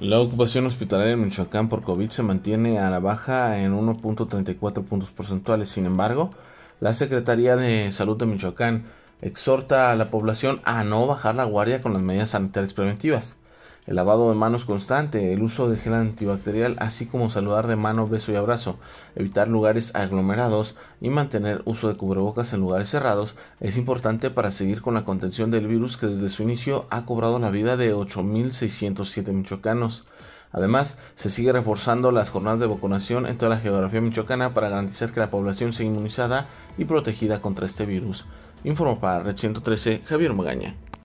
La ocupación hospitalaria en Michoacán por COVID se mantiene a la baja en 1.34 puntos porcentuales. Sin embargo, la Secretaría de Salud de Michoacán exhorta a la población a no bajar la guardia con las medidas sanitarias preventivas el lavado de manos constante, el uso de gel antibacterial, así como saludar de mano, beso y abrazo, evitar lugares aglomerados y mantener uso de cubrebocas en lugares cerrados es importante para seguir con la contención del virus que desde su inicio ha cobrado la vida de 8.607 michoacanos. Además, se sigue reforzando las jornadas de vacunación en toda la geografía michoacana para garantizar que la población sea inmunizada y protegida contra este virus. Informó para Red 113 Javier Magaña.